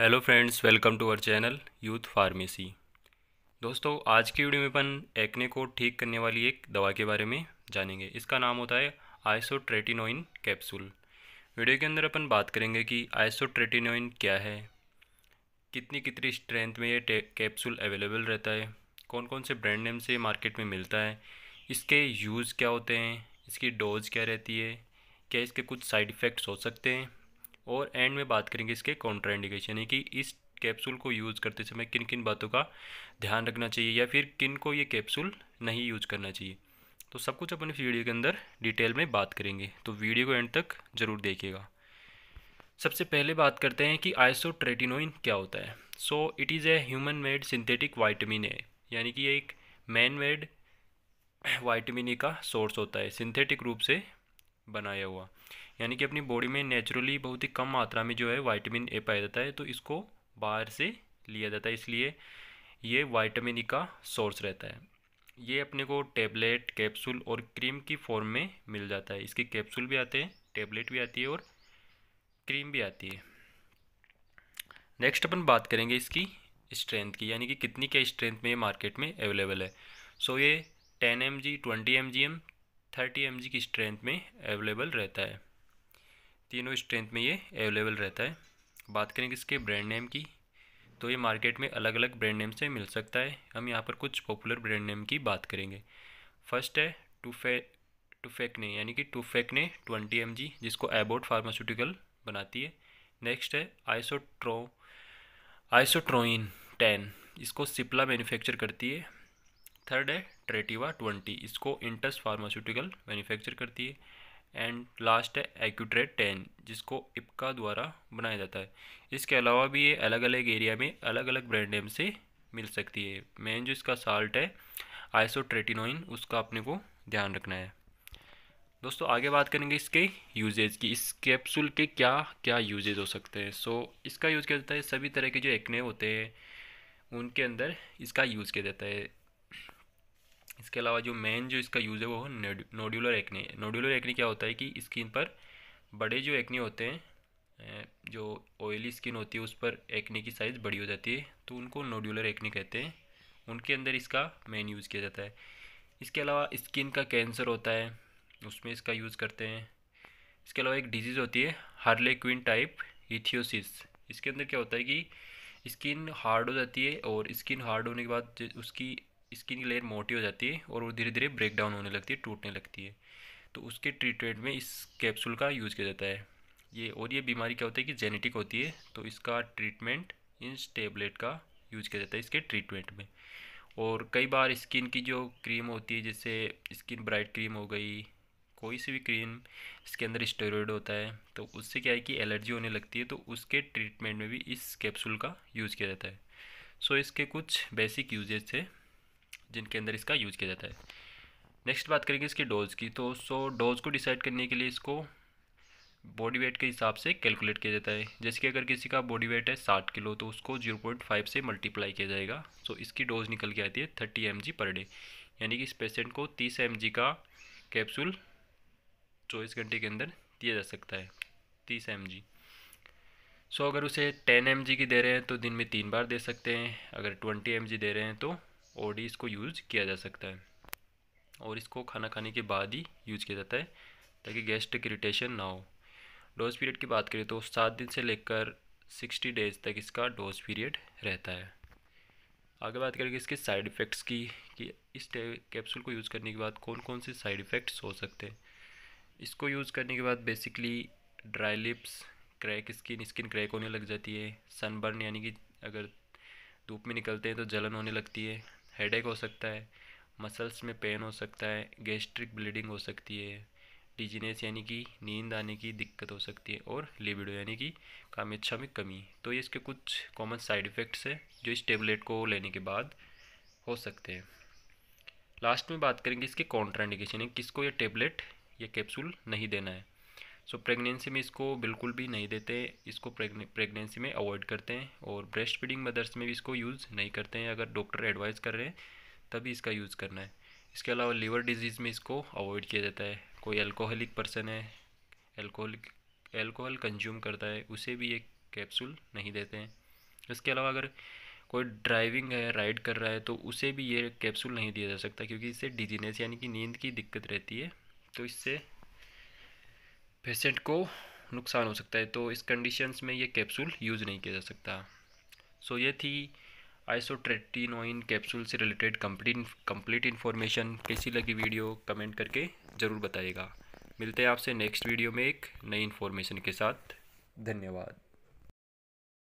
hello friends welcome to our channel youth pharmacy दोस्तों आज की वीडियो में अपन एक्ने को ठीक करने वाली एक दवा के बारे में जानेंगे इसका नाम होता है आइसोट्रेटिनोइन कैप्सूल वीडियो के अंदर अपन बात करेंगे कि आइसोट्रेटिनोइन क्या है कितनी कितनी स्ट्रेंथ में ये कैप्सूल अवेलेबल रहता है कौन कौन से ब्रांड नेम से मार्केट में मिलता है इसके यूज़ क्या होते हैं इसकी डोज क्या रहती है क्या इसके कुछ साइड इफ़ेक्ट्स हो सकते हैं और एंड में बात करेंगे इसके कॉन्ट्राइंडेशन यानी कि इस कैप्सूल को यूज़ करते समय किन किन बातों का ध्यान रखना चाहिए या फिर किन को ये कैप्सूल नहीं यूज करना चाहिए तो सब कुछ अपन इस वीडियो के अंदर डिटेल में बात करेंगे तो वीडियो को एंड तक ज़रूर देखिएगा सबसे पहले बात करते हैं कि आइसोट्रेटिनोइन क्या होता है so it is a human made synthetic vitamin A यानी कि ये एक मैन मेड वाइटमिन ए का सोर्स होता है सिंथेटिक रूप से बनाया हुआ यानी कि अपनी बॉडी में नेचुरली बहुत ही कम मात्रा में जो है वाइटामिन ए पाया जाता है तो इसको बाहर से लिया जाता है इसलिए ये वाइटामिन ई e का सोर्स रहता है ये अपने को टेबलेट कैप्सूल और क्रीम की फॉर्म में मिल जाता है इसके कैप्सूल भी आते हैं टेबलेट भी आती है और क्रीम भी आती है नेक्स्ट अपन बात करेंगे इसकी स्ट्रेंथ की यानी कि कितनी क्या स्ट्रेंथ में ये मार्केट में अवेलेबल है सो ये ten M G twenty M G M thirty M G की स्ट्रेंथ में अवेलेबल रहता है तीनों स्ट्रेंथ में ये अवेलेबल रहता है बात करेंगे इसके ब्रांड नेम की तो ये मार्केट में अलग अलग ब्रांड नेम से मिल सकता है हम यहाँ पर कुछ पॉपुलर ब्रांड नेम की बात करेंगे फर्स्ट है टूफे ने यानी कि ने ट्वेंटी एम जी जिसको एबोट फार्मास्यूटिकल बनाती है नेक्स्ट है आइसोट्रो आइसोट्रोइन टेन इसको सिप्ला मैन्युफैक्चर करती है थर्ड है ट्रेटिवा ट्वेंटी इसको इंटस फार्मास्यूटिकल मैन्युफैक्चर करती है एंड लास्ट है एक्यूट्रेट टेन जिसको इपका द्वारा बनाया जाता है इसके अलावा भी ये अलग अलग एरिया में अलग अलग ब्रांड नेम से मिल सकती है मेन जो इसका साल्ट है आइसोट्रेटिनोइन उसका अपने को ध्यान रखना है दोस्तों आगे बात करेंगे इसके यूजेज की इस कैप्सूल के क्या क्या यूजेज हो सकते हैं सो so, इसका यूज़ किया जाता है सभी तरह के जो एक्ने होते हैं उनके अंदर इसका यूज़ किया जाता है इसके अलावा जो मेन जो इसका यूज़ है वो है नोड्यूलर एक्ने नोड्यूलर एक्ने क्या होता है कि स्किन पर बड़े जो एक्ने होते हैं जो ऑयली स्किन होती है उस पर एक्ने की साइज़ बड़ी हो जाती है तो उनको नोड्यूलर एक्ने कहते हैं उनके अंदर इसका मेन यूज़ किया जाता है इसके अलावा स्किन का कैंसर होता है उसमें इसका यूज़ करते हैं इसके अलावा एक डिजीज़ होती है हार्लेक्विन टाइप इथियोसिस इसके अंदर क्या होता है कि स्किन हार्ड हो जाती है और स्किन हार्ड होने के बाद उसकी स्किन की लेयर मोटी हो जाती है और वो धीरे धीरे ब्रेक डाउन होने लगती है टूटने लगती है तो उसके ट्रीटमेंट में इस कैप्सूल का यूज़ किया जाता है ये और ये बीमारी क्या होती है कि जेनेटिक होती है तो इसका ट्रीटमेंट इन टेबलेट का यूज किया जाता है इसके ट्रीटमेंट में और कई बार स्किन की जो क्रीम होती है जैसे स्किन ब्राइट क्रीम हो गई कोई सी भी क्रीम इसके अंदर स्टेरॉयड होता है तो उससे क्या है कि एलर्जी होने लगती है तो उसके ट्रीटमेंट में भी इस कैप्सूल का यूज़ किया जाता है सो so, इसके कुछ बेसिक यूजेज थे जिनके अंदर इसका यूज़ किया जाता है नेक्स्ट बात करेंगे इसकी डोज़ की तो सो डोज़ को डिसाइड करने के लिए इसको बॉडी वेट के हिसाब से कैलकुलेट किया जाता है जैसे कि अगर किसी का बॉडी वेट है साठ किलो तो उसको जीरो पॉइंट फाइव से मल्टीप्लाई किया जाएगा सो इसकी डोज निकल के आती है थर्टी एम पर डे यानी कि इस पेशेंट को तीस एम का कैप्सूल चौबीस घंटे के अंदर दिया जा सकता है तीस एम सो अगर उसे टेन एम की दे रहे हैं तो दिन में तीन बार दे सकते हैं अगर ट्वेंटी एम दे रहे हैं तो ऑडी इसको यूज़ किया जा सकता है और इसको खाना खाने के बाद ही यूज किया जाता है ताकि गेस्ट इरीटेशन ना हो डोज पीरियड की बात करें तो सात दिन से लेकर सिक्सटी डेज तक इसका डोज पीरियड रहता है आगे बात करेंगे इसके साइड इफ़ेक्ट्स की कि इस कैप्सूल को यूज़ करने के बाद कौन कौन से साइड इफ़ेक्ट्स हो सकते हैं इसको यूज़ करने के बाद basically dry lips crack skin skin crack होने लग जाती है सनबर्न यानी कि अगर धूप में निकलते हैं तो जलन होने लगती है हेडेक हो सकता है मसल्स में पेन हो सकता है गैस्ट्रिक ब्लीडिंग हो सकती है डिजीनेस यानी कि नींद आने की दिक्कत हो सकती है और लिबिडो यानी कि कामेच्छा में कमी तो ये इसके कुछ कॉमन साइड इफ़ेक्ट्स हैं जो इस टेबलेट को लेने के बाद हो सकते हैं लास्ट में बात करेंगे इसके है किसको ये टेबलेट या कैप्सूल नहीं देना है सो प्रेगनेंसी में इसको बिल्कुल भी नहीं देते इसको प्रेगनेंसी में अवॉइड करते हैं और ब्रेस्ट फीडिंग मदर्स में भी इसको यूज़ नहीं करते हैं अगर डॉक्टर एडवाइस कर रहे हैं तभी इसका यूज़ करना है इसके अलावा लीवर डिजीज़ में इसको अवॉइड किया जाता है कोई अल्कोहलिक पर्सन है एल्कोहलिक एल्कोहल कंज्यूम करता है उसे भी ये कैप्सूल नहीं देते हैं इसके अलावा अगर कोई ड्राइविंग है राइड कर रहा है तो उसे भी ये कैप्सूल नहीं दिया जा सकता क्योंकि इससे डिजीनेस यानी कि नींद की दिक्कत रहती है तो इससे पेशेंट को नुकसान हो सकता है तो इस कंडीशंस में ये कैप्सूल यूज़ नहीं किया जा सकता सो so, ये थी आइसोट्रेटिनोइन कैप्सूल से रिलेटेड कंप्लीट कंप्लीट इन्फॉर्मेशन कैसी लगी वीडियो कमेंट करके ज़रूर बताइएगा मिलते हैं आपसे नेक्स्ट वीडियो में एक नई इन्फॉर्मेशन के साथ धन्यवाद